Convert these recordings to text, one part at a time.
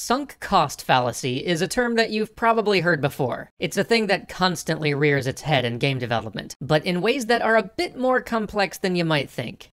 Sunk cost fallacy is a term that you've probably heard before. It's a thing that constantly rears its head in game development, but in ways that are a bit more complex than you might think.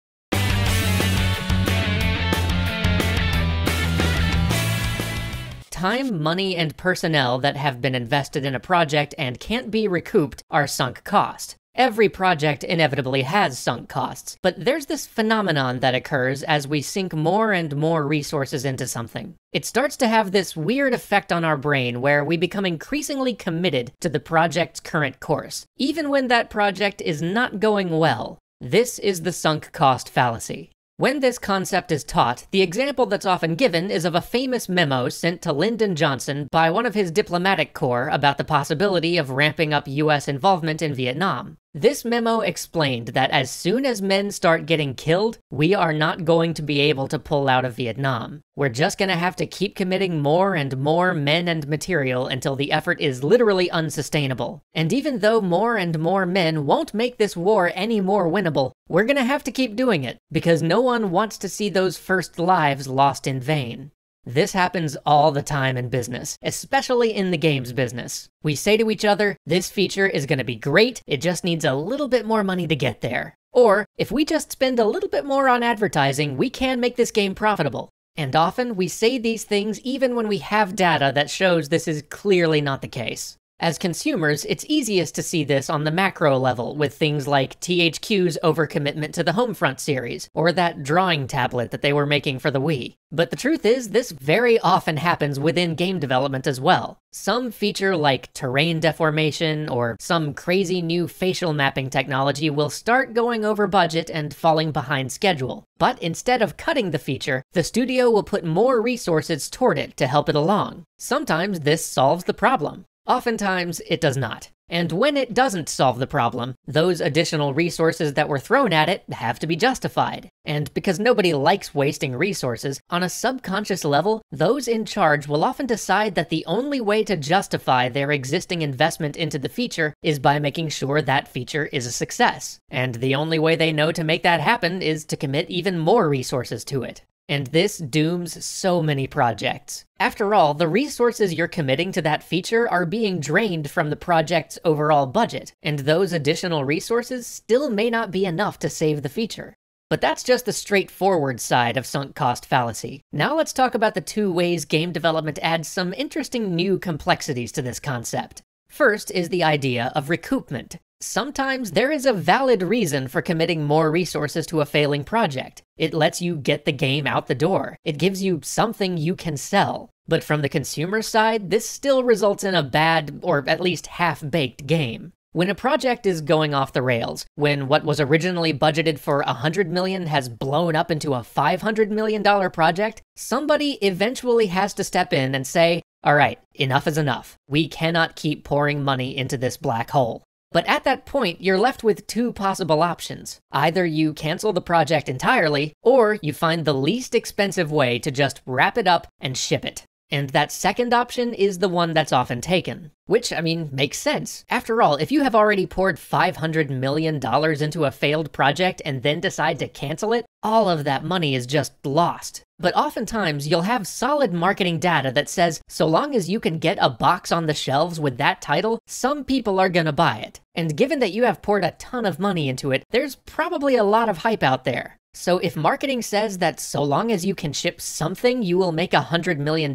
Time, money, and personnel that have been invested in a project and can't be recouped are sunk cost. Every project inevitably has sunk costs, but there's this phenomenon that occurs as we sink more and more resources into something. It starts to have this weird effect on our brain where we become increasingly committed to the project's current course, even when that project is not going well. This is the sunk cost fallacy. When this concept is taught, the example that's often given is of a famous memo sent to Lyndon Johnson by one of his diplomatic corps about the possibility of ramping up U.S. involvement in Vietnam. This memo explained that as soon as men start getting killed, we are not going to be able to pull out of Vietnam. We're just gonna have to keep committing more and more men and material until the effort is literally unsustainable. And even though more and more men won't make this war any more winnable, we're gonna have to keep doing it, because no one wants to see those first lives lost in vain. This happens all the time in business, especially in the games business. We say to each other, this feature is going to be great, it just needs a little bit more money to get there. Or, if we just spend a little bit more on advertising, we can make this game profitable. And often, we say these things even when we have data that shows this is clearly not the case. As consumers, it's easiest to see this on the macro level with things like THQ's overcommitment to the Homefront series, or that drawing tablet that they were making for the Wii. But the truth is, this very often happens within game development as well. Some feature like terrain deformation or some crazy new facial mapping technology will start going over budget and falling behind schedule. But instead of cutting the feature, the studio will put more resources toward it to help it along. Sometimes this solves the problem. Oftentimes, it does not. And when it doesn't solve the problem, those additional resources that were thrown at it have to be justified. And because nobody likes wasting resources, on a subconscious level, those in charge will often decide that the only way to justify their existing investment into the feature is by making sure that feature is a success. And the only way they know to make that happen is to commit even more resources to it and this dooms so many projects. After all, the resources you're committing to that feature are being drained from the project's overall budget, and those additional resources still may not be enough to save the feature. But that's just the straightforward side of sunk cost fallacy. Now let's talk about the two ways game development adds some interesting new complexities to this concept. First is the idea of recoupment. Sometimes there is a valid reason for committing more resources to a failing project. It lets you get the game out the door. It gives you something you can sell. But from the consumer side, this still results in a bad, or at least half-baked game. When a project is going off the rails, when what was originally budgeted for 100 million has blown up into a 500 million dollar project, somebody eventually has to step in and say, "All right, enough is enough. We cannot keep pouring money into this black hole." But at that point, you're left with two possible options. Either you cancel the project entirely, or you find the least expensive way to just wrap it up and ship it. And that second option is the one that's often taken. Which, I mean, makes sense. After all, if you have already poured $500 million into a failed project and then decide to cancel it, all of that money is just lost. But oftentimes, you'll have solid marketing data that says so long as you can get a box on the shelves with that title, some people are gonna buy it. And given that you have poured a ton of money into it, there's probably a lot of hype out there. So if marketing says that so long as you can ship something, you will make $100 million,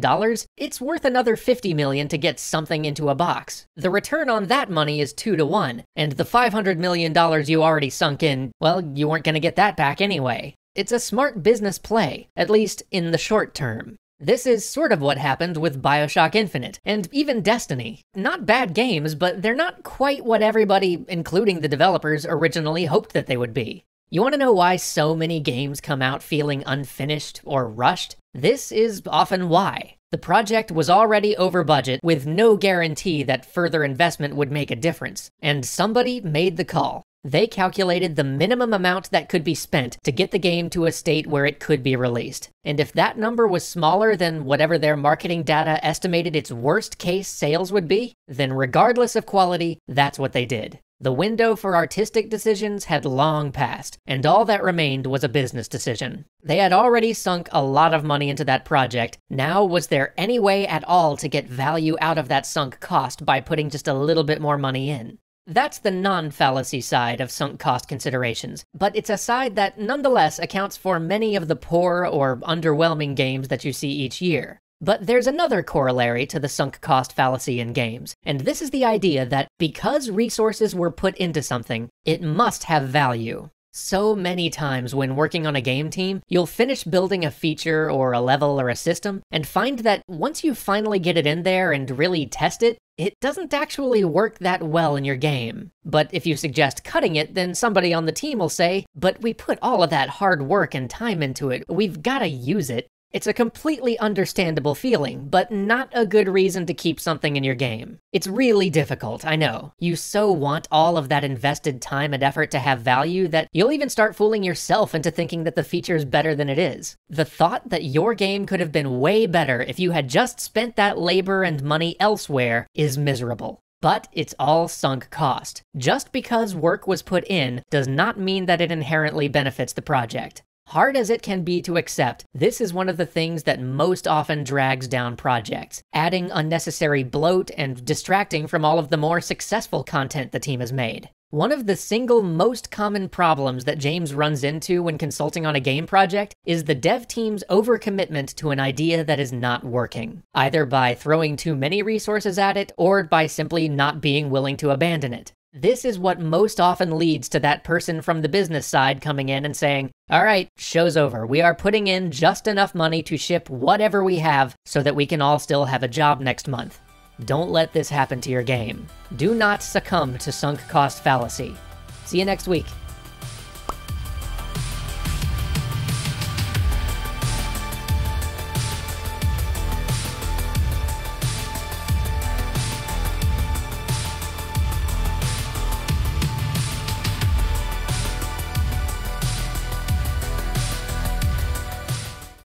it's worth another $50 million to get something into a box. The return on that money is 2 to 1, and the $500 million you already sunk in, well, you weren't going to get that back anyway. It's a smart business play, at least in the short term. This is sort of what happened with Bioshock Infinite, and even Destiny. Not bad games, but they're not quite what everybody, including the developers, originally hoped that they would be. You want to know why so many games come out feeling unfinished or rushed? This is often why. The project was already over budget with no guarantee that further investment would make a difference, and somebody made the call. They calculated the minimum amount that could be spent to get the game to a state where it could be released. And if that number was smaller than whatever their marketing data estimated its worst case sales would be, then regardless of quality, that's what they did. The window for artistic decisions had long passed, and all that remained was a business decision. They had already sunk a lot of money into that project. Now, was there any way at all to get value out of that sunk cost by putting just a little bit more money in? That's the non fallacy side of sunk cost considerations, but it's a side that nonetheless accounts for many of the poor or underwhelming games that you see each year. But there's another corollary to the sunk cost fallacy in games, and this is the idea that because resources were put into something, it must have value. So many times when working on a game team, you'll finish building a feature or a level or a system and find that once you finally get it in there and really test it, it doesn't actually work that well in your game. But if you suggest cutting it, then somebody on the team will say, but we put all of that hard work and time into it, we've gotta use it. It's a completely understandable feeling, but not a good reason to keep something in your game. It's really difficult, I know. You so want all of that invested time and effort to have value that you'll even start fooling yourself into thinking that the feature is better than it is. The thought that your game could have been way better if you had just spent that labor and money elsewhere is miserable. But it's all sunk cost. Just because work was put in does not mean that it inherently benefits the project. Hard as it can be to accept, this is one of the things that most often drags down projects, adding unnecessary bloat and distracting from all of the more successful content the team has made. One of the single most common problems that James runs into when consulting on a game project is the dev team's overcommitment to an idea that is not working, either by throwing too many resources at it or by simply not being willing to abandon it. This is what most often leads to that person from the business side coming in and saying, All right, show's over. We are putting in just enough money to ship whatever we have so that we can all still have a job next month. Don't let this happen to your game. Do not succumb to sunk cost fallacy. See you next week.